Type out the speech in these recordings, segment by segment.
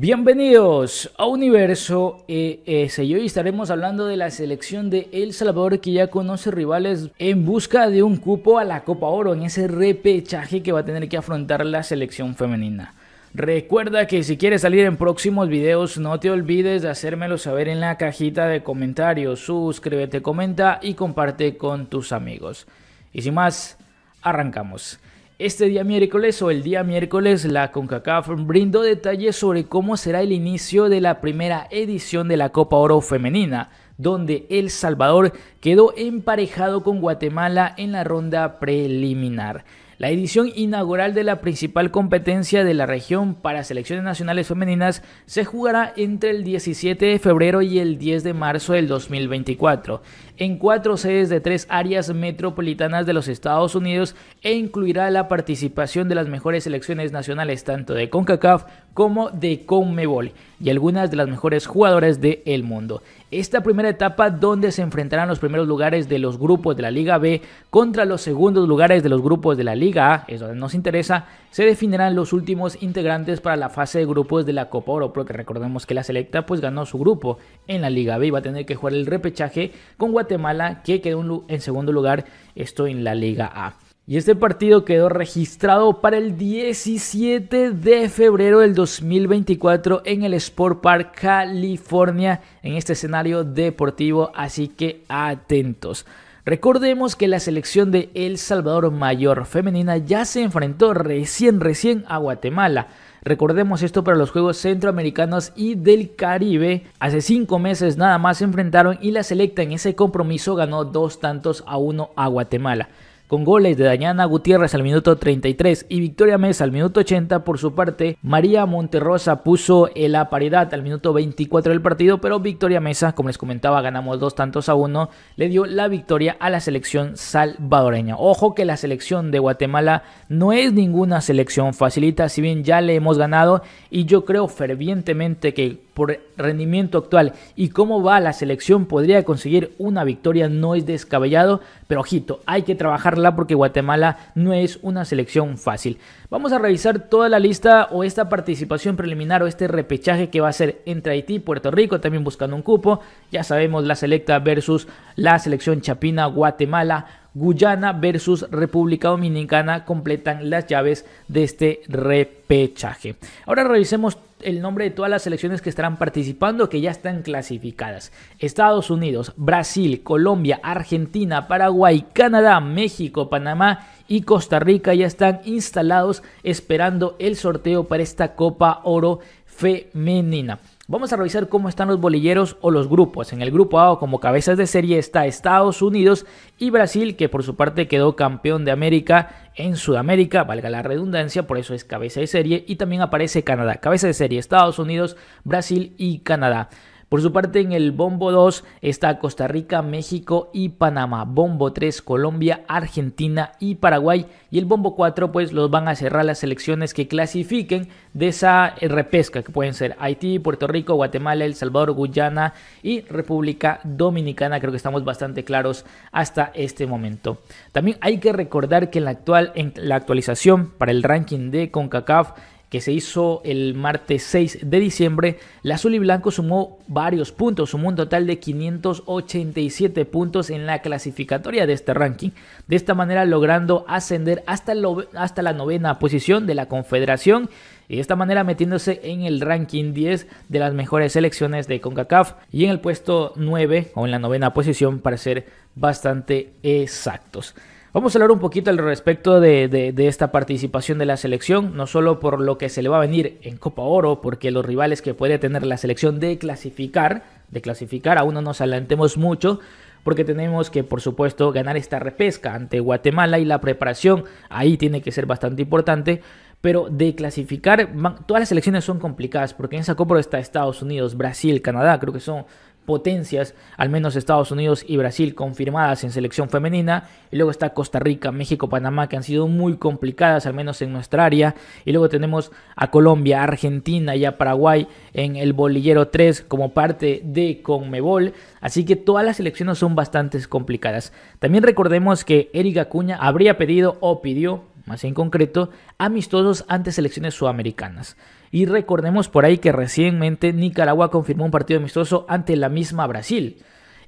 Bienvenidos a Universo ES y hoy estaremos hablando de la selección de El Salvador que ya conoce rivales en busca de un cupo a la Copa Oro en ese repechaje que va a tener que afrontar la selección femenina. Recuerda que si quieres salir en próximos videos no te olvides de hacérmelo saber en la cajita de comentarios, suscríbete, comenta y comparte con tus amigos. Y sin más, arrancamos. Este día miércoles o el día miércoles la CONCACAF brindó detalles sobre cómo será el inicio de la primera edición de la Copa Oro Femenina, donde El Salvador quedó emparejado con Guatemala en la ronda preliminar. La edición inaugural de la principal competencia de la región para selecciones nacionales femeninas se jugará entre el 17 de febrero y el 10 de marzo del 2024 en cuatro sedes de tres áreas metropolitanas de los Estados Unidos e incluirá la participación de las mejores selecciones nacionales tanto de CONCACAF como de CONMEBOL y algunas de las mejores jugadoras del mundo esta primera etapa donde se enfrentarán los primeros lugares de los grupos de la Liga B contra los segundos lugares de los grupos de la Liga A, es donde nos interesa, se definirán los últimos integrantes para la fase de grupos de la Copa Oro, porque recordemos que la selecta pues ganó su grupo en la Liga B y va a tener que jugar el repechaje con Guatemala que quedó en segundo lugar, esto en la Liga A. Y este partido quedó registrado para el 17 de febrero del 2024 en el Sport Park California en este escenario deportivo, así que atentos. Recordemos que la selección de El Salvador Mayor femenina ya se enfrentó recién, recién a Guatemala. Recordemos esto para los Juegos Centroamericanos y del Caribe. Hace cinco meses nada más se enfrentaron y la selecta en ese compromiso ganó dos tantos a uno a Guatemala con goles de Dañana Gutiérrez al minuto 33 y Victoria Mesa al minuto 80. Por su parte, María Monterrosa puso la paridad al minuto 24 del partido, pero Victoria Mesa, como les comentaba, ganamos dos tantos a uno, le dio la victoria a la selección salvadoreña. Ojo que la selección de Guatemala no es ninguna selección facilita, si bien ya le hemos ganado y yo creo fervientemente que por rendimiento actual y cómo va la selección podría conseguir una victoria no es descabellado, pero ojito, hay que trabajarla porque Guatemala no es una selección fácil. Vamos a revisar toda la lista o esta participación preliminar o este repechaje que va a ser entre Haití y Puerto Rico, también buscando un cupo. Ya sabemos la selecta versus la selección chapina, Guatemala, Guyana versus República Dominicana completan las llaves de este repechaje. Ahora revisemos el nombre de todas las selecciones que estarán participando, que ya están clasificadas. Estados Unidos, Brasil, Colombia, Argentina, Paraguay, Canadá, México, Panamá y Costa Rica ya están instalados esperando el sorteo para esta Copa Oro femenina. Vamos a revisar cómo están los bolilleros o los grupos. En el grupo A como cabezas de serie está Estados Unidos y Brasil, que por su parte quedó campeón de América en Sudamérica, valga la redundancia, por eso es cabeza de serie, y también aparece Canadá. Cabeza de serie Estados Unidos, Brasil y Canadá. Por su parte, en el bombo 2 está Costa Rica, México y Panamá. Bombo 3, Colombia, Argentina y Paraguay. Y el bombo 4, pues los van a cerrar las selecciones que clasifiquen de esa eh, repesca, que pueden ser Haití, Puerto Rico, Guatemala, El Salvador, Guyana y República Dominicana. Creo que estamos bastante claros hasta este momento. También hay que recordar que en la, actual, en la actualización para el ranking de CONCACAF, que se hizo el martes 6 de diciembre, la azul y blanco sumó varios puntos, sumó un total de 587 puntos en la clasificatoria de este ranking, de esta manera logrando ascender hasta, hasta la novena posición de la Confederación y de esta manera metiéndose en el ranking 10 de las mejores selecciones de CONCACAF y en el puesto 9 o en la novena posición para ser bastante exactos. Vamos a hablar un poquito al respecto de, esta participación de la selección, no solo por lo que se le va a venir en Copa Oro, porque los rivales que puede tener la selección de clasificar, de clasificar, aún no nos adelantemos mucho, porque tenemos que, por supuesto, ganar esta repesca ante Guatemala y la preparación ahí tiene que ser bastante importante. Pero de clasificar, todas las selecciones son complicadas, porque en esa Copa está Estados Unidos, Brasil, Canadá, creo que son potencias, al menos Estados Unidos y Brasil confirmadas en selección femenina, y luego está Costa Rica, México, Panamá, que han sido muy complicadas, al menos en nuestra área, y luego tenemos a Colombia, Argentina y a Paraguay en el bolillero 3 como parte de Conmebol, así que todas las selecciones son bastante complicadas. También recordemos que Erika Cuña habría pedido o pidió, más en concreto, amistosos ante selecciones sudamericanas. Y recordemos por ahí que recientemente Nicaragua confirmó un partido amistoso ante la misma Brasil.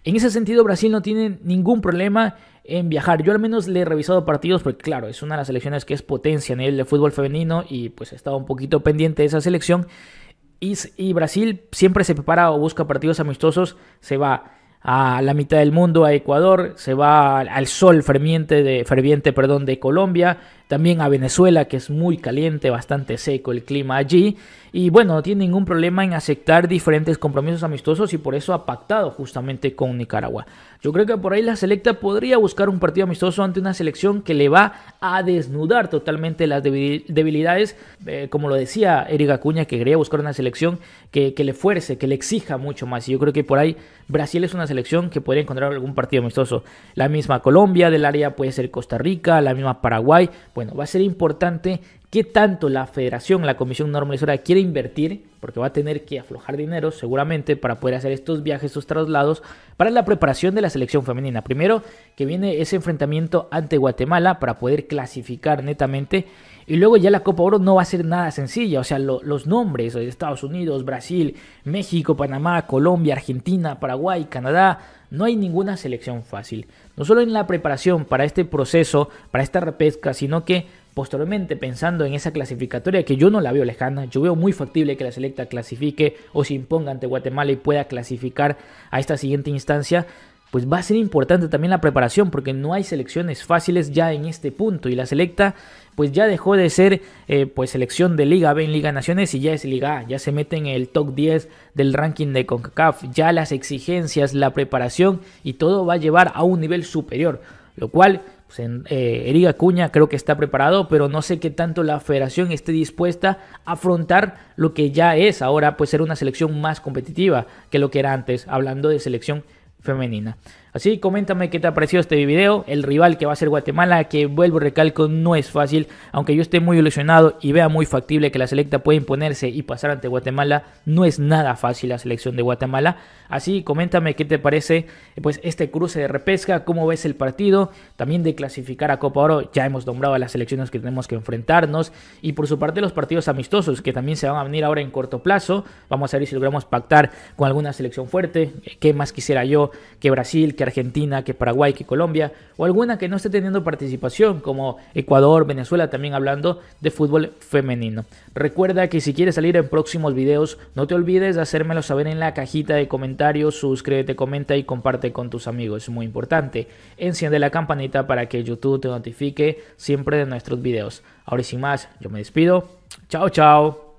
En ese sentido, Brasil no tiene ningún problema en viajar. Yo al menos le he revisado partidos porque, claro, es una de las selecciones que es potencia en el de fútbol femenino y pues estaba un poquito pendiente de esa selección. Y, y Brasil siempre se prepara o busca partidos amistosos, se va a la mitad del mundo, a Ecuador, se va al sol ferviente de, ferviente, perdón, de Colombia, también a Venezuela, que es muy caliente, bastante seco el clima allí. Y bueno, no tiene ningún problema en aceptar diferentes compromisos amistosos y por eso ha pactado justamente con Nicaragua. Yo creo que por ahí la selecta podría buscar un partido amistoso ante una selección que le va a desnudar totalmente las debilidades, eh, como lo decía Erika Acuña, que quería buscar una selección que, que le fuerce, que le exija mucho más. Y yo creo que por ahí Brasil es una selección que podría encontrar algún partido amistoso. La misma Colombia, del área puede ser Costa Rica, la misma Paraguay. Bueno, va a ser importante qué tanto la federación, la comisión normalizadora quiere invertir, porque va a tener que aflojar dinero seguramente para poder hacer estos viajes, estos traslados, para la preparación de la selección femenina. Primero que viene ese enfrentamiento ante Guatemala para poder clasificar netamente. Y luego ya la Copa Oro no va a ser nada sencilla. O sea, los nombres, de Estados Unidos, Brasil, México, Panamá, Colombia, Argentina, Paraguay, Canadá, no hay ninguna selección fácil. No solo en la preparación para este proceso, para esta repesca, sino que posteriormente pensando en esa clasificatoria que yo no la veo lejana, yo veo muy factible que la selecta clasifique o se imponga ante Guatemala y pueda clasificar a esta siguiente instancia, pues va a ser importante también la preparación porque no hay selecciones fáciles ya en este punto y la selecta pues ya dejó de ser eh, pues selección de Liga B en Liga Naciones y ya es Liga A, ya se mete en el top 10 del ranking de CONCACAF, ya las exigencias, la preparación y todo va a llevar a un nivel superior, lo cual pues, en, eh, creo que está preparado, pero no sé qué tanto la federación esté dispuesta a afrontar lo que ya es ahora, pues ser una selección más competitiva que lo que era antes, hablando de selección femenina. Así coméntame qué te ha parecido este video, el rival que va a ser Guatemala, que vuelvo y recalco no es fácil, aunque yo esté muy ilusionado y vea muy factible que la selecta pueda imponerse y pasar ante Guatemala, no es nada fácil la selección de Guatemala. Así coméntame qué te parece eh, pues este cruce de repesca, cómo ves el partido, también de clasificar a Copa Oro, ya hemos nombrado a las selecciones que tenemos que enfrentarnos y por su parte los partidos amistosos que también se van a venir ahora en corto plazo, vamos a ver si logramos pactar con alguna selección fuerte, eh, qué más quisiera yo que Brasil, que Argentina, que Paraguay, que Colombia, o alguna que no esté teniendo participación, como Ecuador, Venezuela, también hablando de fútbol femenino. Recuerda que si quieres salir en próximos videos, no te olvides de hacérmelo saber en la cajita de comentarios, suscríbete, comenta y comparte con tus amigos, es muy importante. Enciende la campanita para que YouTube te notifique siempre de nuestros videos. Ahora sin más, yo me despido. Chao, chao.